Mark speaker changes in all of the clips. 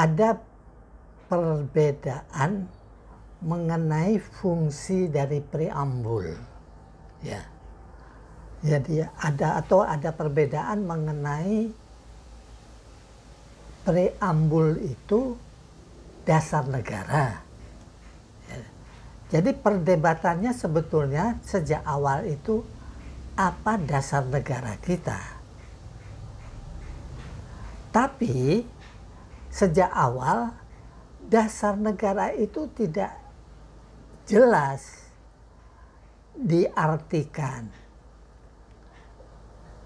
Speaker 1: ada perbedaan mengenai fungsi dari preambul. Ya. Jadi ada atau ada perbedaan mengenai preambul itu dasar negara. Ya. Jadi perdebatannya sebetulnya sejak awal itu apa dasar negara kita. Tapi sejak awal dasar negara itu tidak jelas diartikan.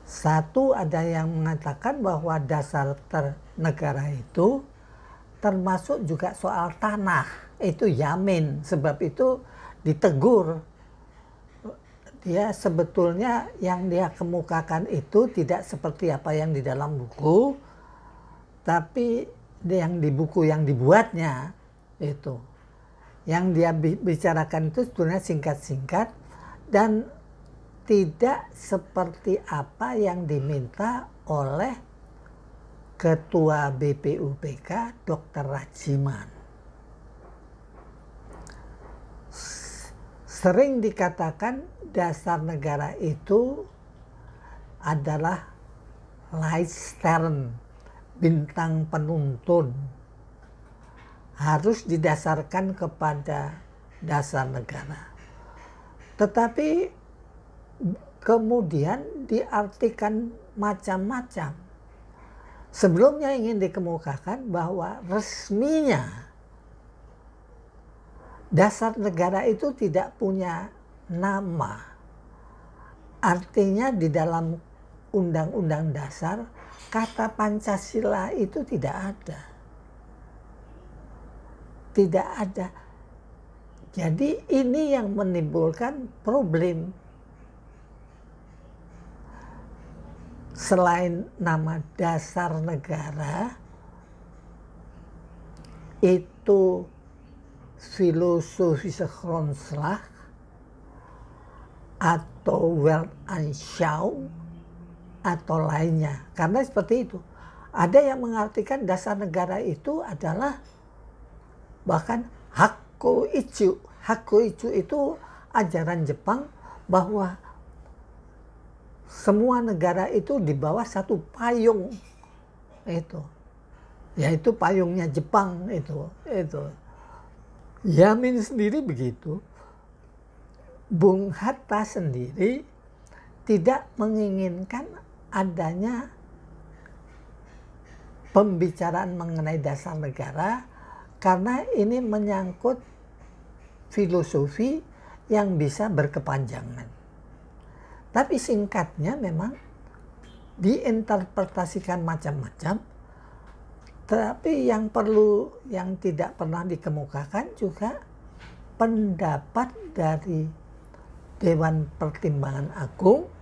Speaker 1: Satu ada yang mengatakan bahwa dasar ter negara itu termasuk juga soal tanah. Itu yamin sebab itu ditegur. Dia sebetulnya yang dia kemukakan itu tidak seperti apa yang di dalam buku tapi yang di buku yang dibuatnya itu yang dia bicarakan itu sebenarnya singkat-singkat dan tidak seperti apa yang diminta oleh Ketua BPUPK Dr. Rajiman. Sering dikatakan dasar negara itu adalah Leistern bintang penuntun harus didasarkan kepada dasar negara. Tetapi kemudian diartikan macam-macam. Sebelumnya ingin dikemukakan bahwa resminya dasar negara itu tidak punya nama. Artinya di dalam undang-undang dasar, kata Pancasila itu tidak ada. Tidak ada. Jadi ini yang menimbulkan problem. Selain nama dasar negara, itu filosofi sekronslah atau Weltanschauung atau lainnya. Karena seperti itu. Ada yang mengartikan dasar negara itu adalah bahkan Hakko ichu Hakko ichu itu ajaran Jepang bahwa semua negara itu di bawah satu payung itu yaitu payungnya Jepang itu itu Yamin sendiri begitu Bung Hatta sendiri tidak menginginkan adanya pembicaraan mengenai dasar negara karena ini menyangkut filosofi yang bisa berkepanjangan. Tapi singkatnya memang diinterpretasikan macam-macam tapi yang perlu yang tidak pernah dikemukakan juga pendapat dari Dewan Pertimbangan Agung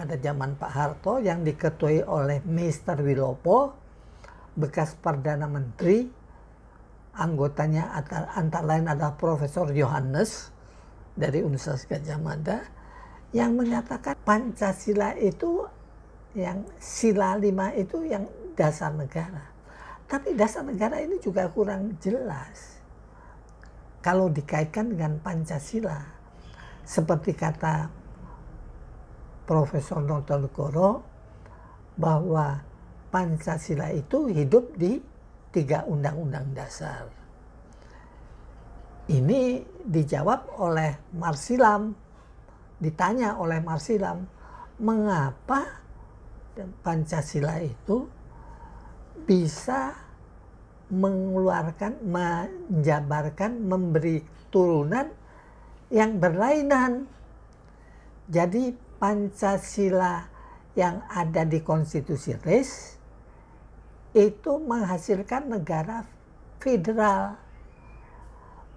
Speaker 1: pada zaman Pak Harto yang diketuai oleh Mr. Wilopo, bekas Perdana Menteri, anggotanya antara, lain adalah Profesor Johannes dari Universitas Gajah Mada, yang menyatakan Pancasila itu yang sila lima itu yang dasar negara. Tapi dasar negara ini juga kurang jelas. Kalau dikaitkan dengan Pancasila, seperti kata Profesor Notonegoro bahwa Pancasila itu hidup di tiga undang-undang dasar. Ini dijawab oleh Marsilam, ditanya oleh Marsilam, mengapa Pancasila itu bisa mengeluarkan, menjabarkan, memberi turunan yang berlainan. Jadi Pancasila yang ada di konstitusi RIS itu menghasilkan negara federal.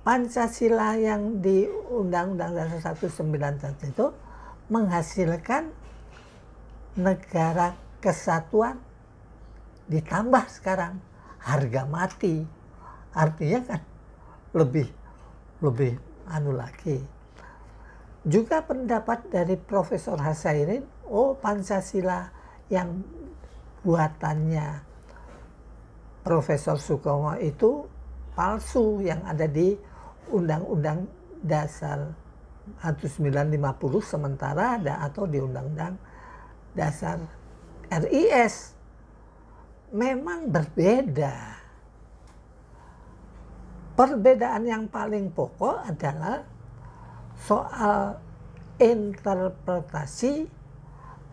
Speaker 1: Pancasila yang di Undang-Undang Dasar 1945 itu menghasilkan negara kesatuan ditambah sekarang harga mati. Artinya kan lebih lebih anu lagi juga pendapat dari Profesor Hasairin, oh Pancasila yang buatannya Profesor Sukomo itu palsu yang ada di Undang-Undang Dasar 1950 sementara ada atau di Undang-Undang Dasar RIS memang berbeda. Perbedaan yang paling pokok adalah soal interpretasi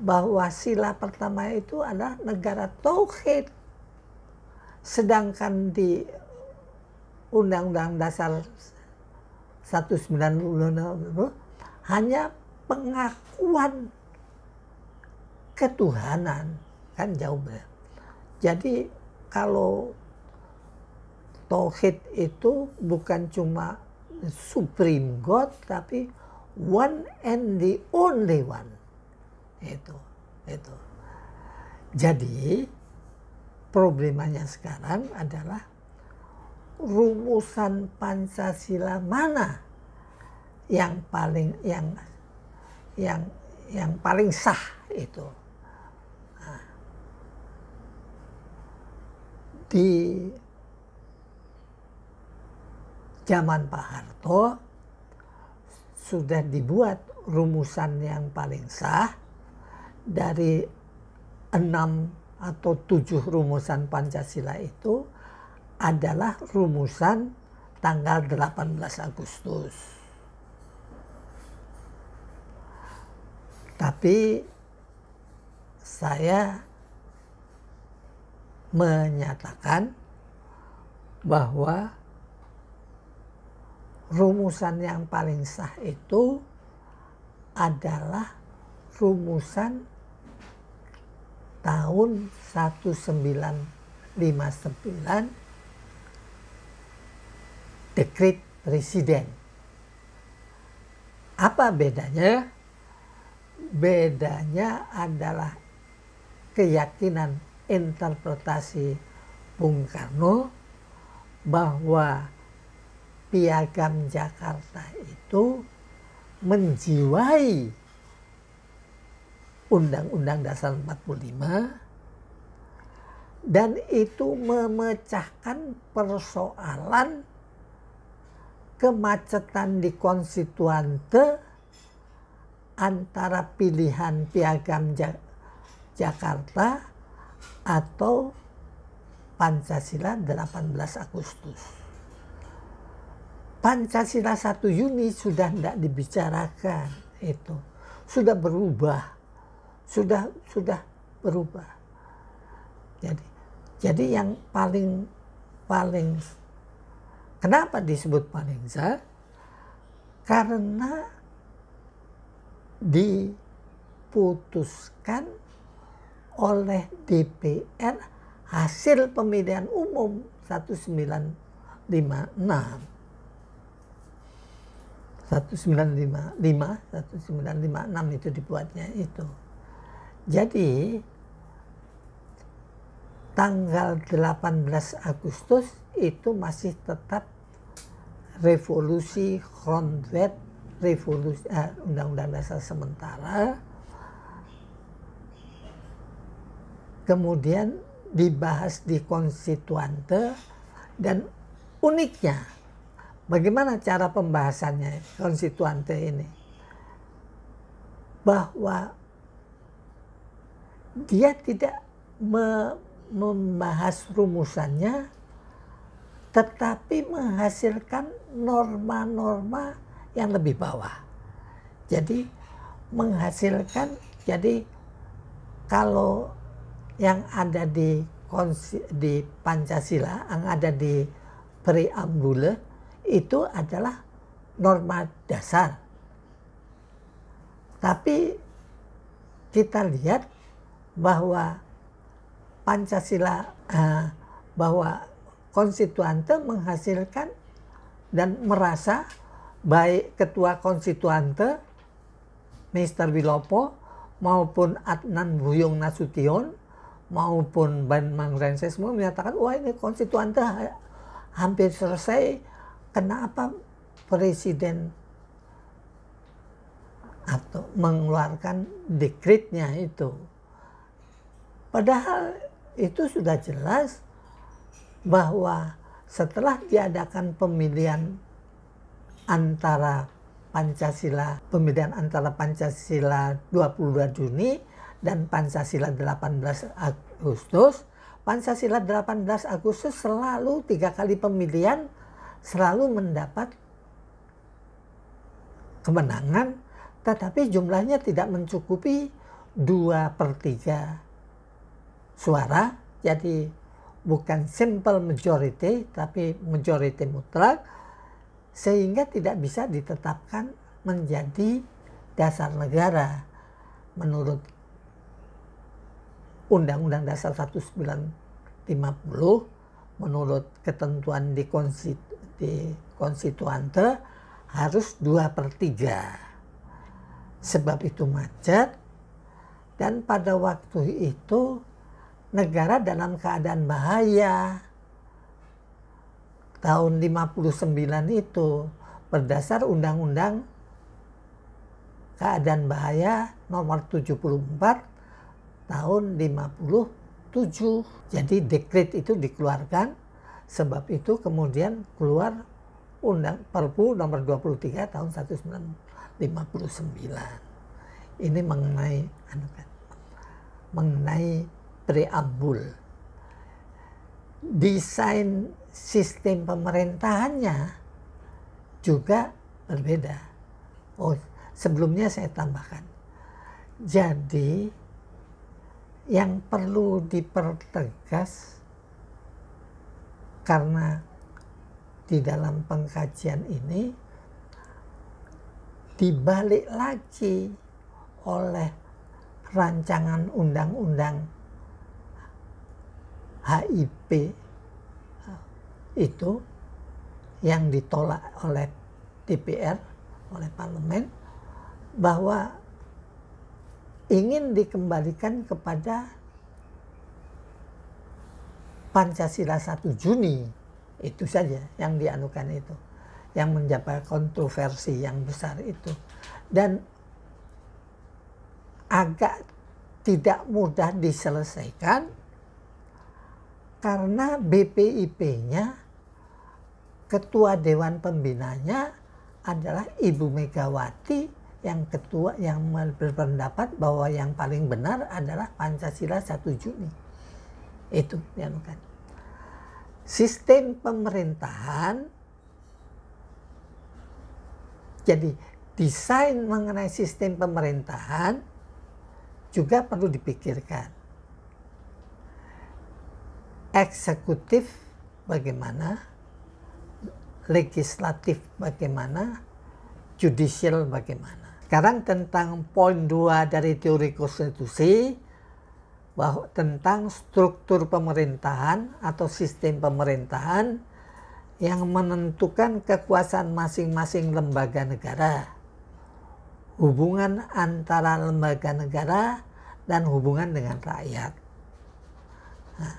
Speaker 1: bahwa sila pertama itu adalah negara tauhid. Sedangkan di Undang-Undang Dasar 1990 hanya pengakuan ketuhanan kan jauh berat. Ya. Jadi kalau tauhid itu bukan cuma supreme God tapi one and the only one. Itu, itu. Jadi problemanya sekarang adalah rumusan Pancasila mana yang paling yang yang yang paling sah itu nah, di zaman Pak Harto sudah dibuat rumusan yang paling sah dari enam atau tujuh rumusan Pancasila itu adalah rumusan tanggal 18 Agustus. Tapi saya menyatakan bahwa rumusan yang paling sah itu adalah rumusan tahun 1959 dekrit presiden. Apa bedanya? Bedanya adalah keyakinan interpretasi Bung Karno bahwa piagam Jakarta itu menjiwai Undang-Undang Dasar 45 dan itu memecahkan persoalan kemacetan di konstituante antara pilihan piagam Jakarta atau Pancasila 18 Agustus. Pancasila satu Juni sudah tidak dibicarakan itu. Sudah berubah. Sudah sudah berubah. Jadi jadi yang paling paling kenapa disebut paling besar Karena diputuskan oleh DPR hasil pemilihan umum 1956 1955, 1956 itu dibuatnya itu. Jadi tanggal 18 Agustus itu masih tetap revolusi Grondwet, revolusi undang eh, Undang-Undang Dasar sementara. Kemudian dibahas di konstituante dan uniknya Bagaimana cara pembahasannya konstituante ini? Bahwa dia tidak me membahas rumusannya, tetapi menghasilkan norma-norma yang lebih bawah. Jadi menghasilkan, jadi kalau yang ada di, di Pancasila, yang ada di preambule, itu adalah norma dasar. Tapi kita lihat bahwa Pancasila eh, bahwa konstituante menghasilkan dan merasa baik ketua konstituante Mr. Wilopo maupun Adnan Buyung Nasution maupun Ban Mangrensesmo menyatakan wah ini konstituante hampir selesai kenapa presiden atau mengeluarkan dekretnya itu. Padahal itu sudah jelas bahwa setelah diadakan pemilihan antara Pancasila, pemilihan antara Pancasila 22 Juni dan Pancasila 18 Agustus, Pancasila 18 Agustus selalu tiga kali pemilihan selalu mendapat kemenangan tetapi jumlahnya tidak mencukupi 2 per 3 suara jadi bukan simple majority tapi majority mutlak sehingga tidak bisa ditetapkan menjadi dasar negara menurut Undang-Undang Dasar 1950 menurut ketentuan di konstitusi di konstituante harus dua per 3. Sebab itu macet dan pada waktu itu negara dalam keadaan bahaya. Tahun 59 itu berdasar undang-undang keadaan bahaya nomor 74 tahun 57. Jadi dekret itu dikeluarkan Sebab itu kemudian keluar Undang Perpu nomor 23 tahun 1959. Ini mengenai anu kan, mengenai preambul. Desain sistem pemerintahannya juga berbeda. Oh, sebelumnya saya tambahkan. Jadi yang perlu dipertegas karena di dalam pengkajian ini dibalik lagi oleh rancangan undang-undang HIP itu yang ditolak oleh DPR, oleh parlemen, bahwa ingin dikembalikan kepada Pancasila 1 Juni itu saja yang dianukan itu yang menjadi kontroversi yang besar itu dan agak tidak mudah diselesaikan karena BPIP-nya ketua dewan pembinanya adalah Ibu Megawati yang ketua yang berpendapat bahwa yang paling benar adalah Pancasila 1 Juni itu dianukan. Sistem pemerintahan jadi desain mengenai sistem pemerintahan juga perlu dipikirkan. Eksekutif bagaimana, legislatif bagaimana, judicial bagaimana. Sekarang tentang poin dua dari teori konstitusi, bahwa tentang struktur pemerintahan atau sistem pemerintahan yang menentukan kekuasaan masing-masing lembaga negara. Hubungan antara lembaga negara dan hubungan dengan rakyat. Nah,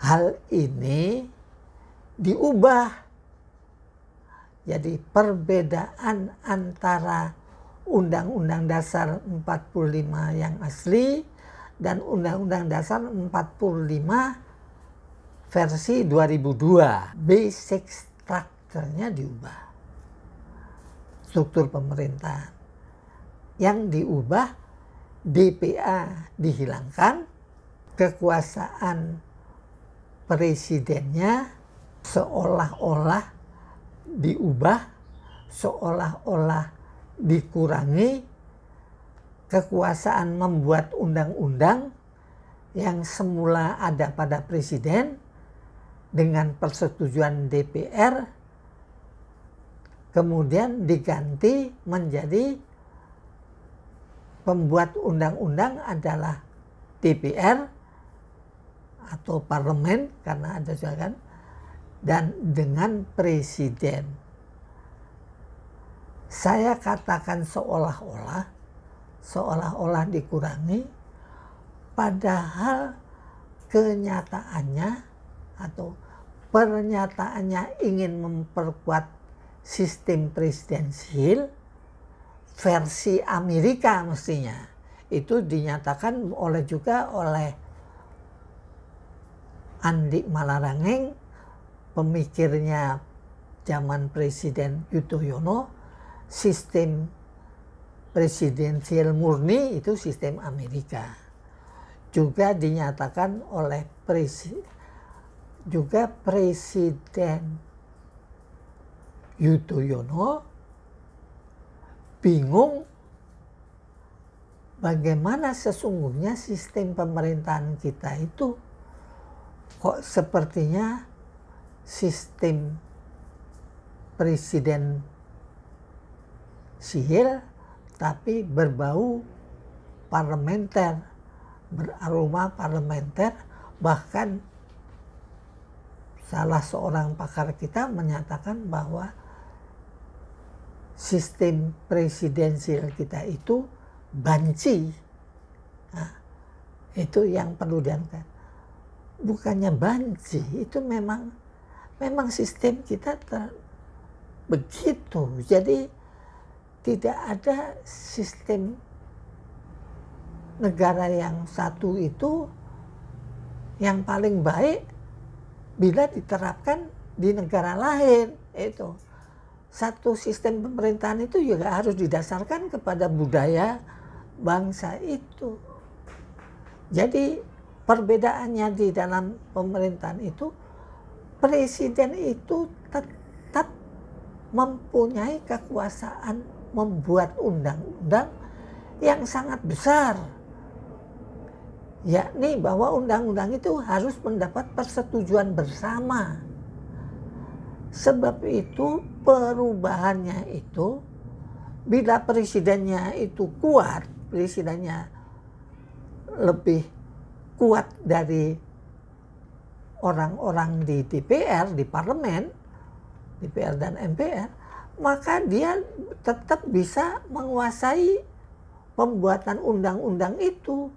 Speaker 1: hal ini diubah jadi perbedaan antara Undang-Undang Dasar 45 yang asli dan Undang-Undang Dasar 45 versi 2002. Basic structure-nya diubah. Struktur pemerintahan. Yang diubah DPA dihilangkan, kekuasaan presidennya seolah-olah diubah, seolah-olah dikurangi kekuasaan membuat undang-undang yang semula ada pada presiden dengan persetujuan DPR kemudian diganti menjadi pembuat undang-undang adalah DPR atau parlemen karena ada juga kan dan dengan presiden saya katakan seolah-olah seolah-olah dikurangi, padahal kenyataannya atau pernyataannya ingin memperkuat sistem presidensial versi Amerika mestinya. Itu dinyatakan oleh juga oleh Andi Malarangeng, pemikirnya zaman Presiden Yudhoyono, sistem presidensial murni itu sistem Amerika. Juga dinyatakan oleh presi, juga presiden Yudhoyono bingung bagaimana sesungguhnya sistem pemerintahan kita itu kok sepertinya sistem presiden sihir tapi berbau parlementer, beraroma parlementer, bahkan salah seorang pakar kita menyatakan bahwa sistem presidensial kita itu banci. Nah, itu yang perlu diangkat. Bukannya banci, itu memang memang sistem kita ter, begitu. Jadi tidak ada sistem negara yang satu itu yang paling baik bila diterapkan di negara lain itu satu sistem pemerintahan itu juga harus didasarkan kepada budaya bangsa itu jadi perbedaannya di dalam pemerintahan itu presiden itu tetap mempunyai kekuasaan membuat undang-undang yang sangat besar. Yakni bahwa undang-undang itu harus mendapat persetujuan bersama. Sebab itu perubahannya itu bila presidennya itu kuat, presidennya lebih kuat dari orang-orang di DPR, di parlemen, DPR dan MPR, maka dia tetap bisa menguasai pembuatan undang-undang itu.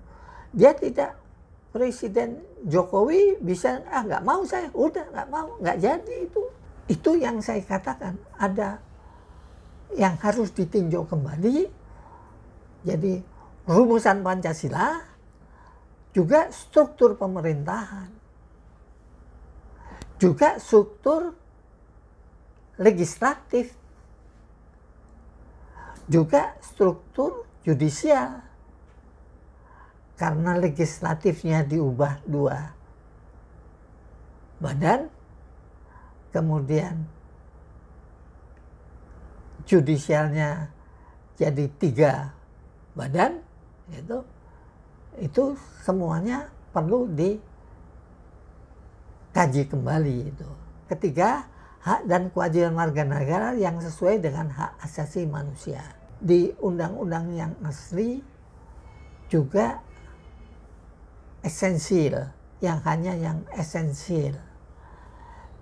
Speaker 1: Dia tidak Presiden Jokowi bisa ah nggak mau saya, udah nggak mau, nggak jadi itu. Itu yang saya katakan ada yang harus ditinjau kembali. Jadi rumusan Pancasila juga struktur pemerintahan juga struktur legislatif juga struktur judicial karena legislatifnya diubah dua badan kemudian judicialnya jadi tiga badan itu itu semuanya perlu dikaji kembali itu ketiga hak dan kewajiban warga negara yang sesuai dengan hak asasi manusia. Di undang-undang yang asli juga esensial, yang hanya yang esensial.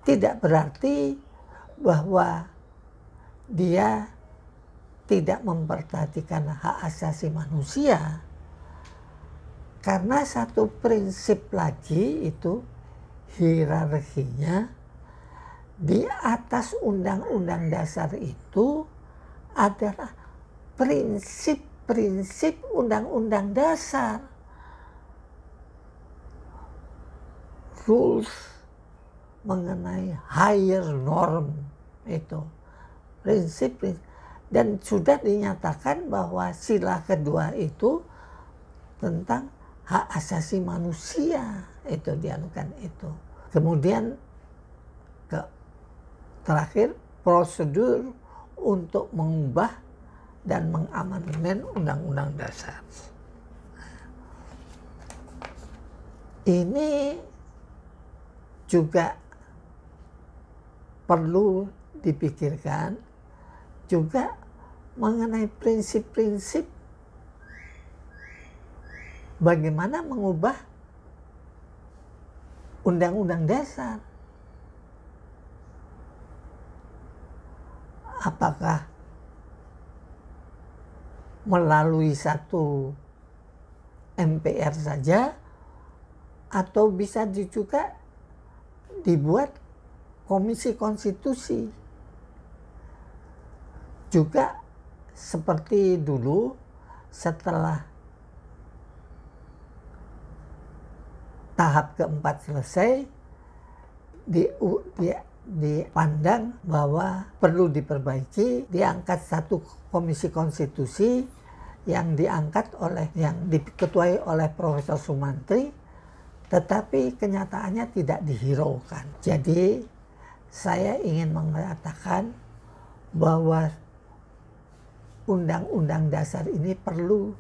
Speaker 1: Tidak berarti bahwa dia tidak memperhatikan hak asasi manusia karena satu prinsip lagi itu hierarkinya di atas undang-undang dasar itu adalah prinsip-prinsip undang-undang dasar. Rules mengenai higher norm itu. Prinsip, prinsip dan sudah dinyatakan bahwa sila kedua itu tentang hak asasi manusia itu dianukan itu. Kemudian Terakhir, prosedur untuk mengubah dan mengamandemen Undang-Undang Dasar. Ini juga perlu dipikirkan juga mengenai prinsip-prinsip bagaimana mengubah undang-undang dasar. apakah melalui satu MPR saja atau bisa juga dibuat komisi konstitusi juga seperti dulu setelah tahap keempat selesai di, di dipandang bahwa perlu diperbaiki, diangkat satu komisi konstitusi yang diangkat oleh yang diketuai oleh Profesor Sumantri, tetapi kenyataannya tidak dihiraukan. Jadi saya ingin mengatakan bahwa undang-undang dasar ini perlu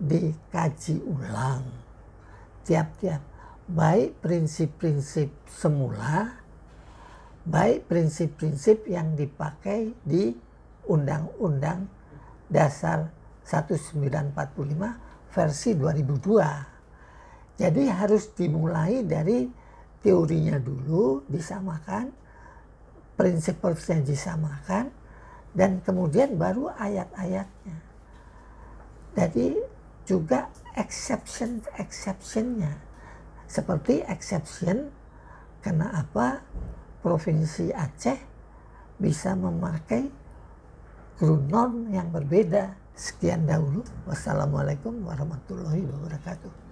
Speaker 1: dikaji ulang tiap-tiap baik prinsip-prinsip semula baik prinsip-prinsip yang dipakai di Undang-Undang Dasar 1945 versi 2002. Jadi harus dimulai dari teorinya dulu disamakan, prinsip-prinsipnya disamakan, dan kemudian baru ayat-ayatnya. Jadi juga exception-exceptionnya. Seperti exception, kenapa provinsi Aceh bisa memakai grunon yang berbeda. Sekian dahulu. Wassalamualaikum warahmatullahi wabarakatuh.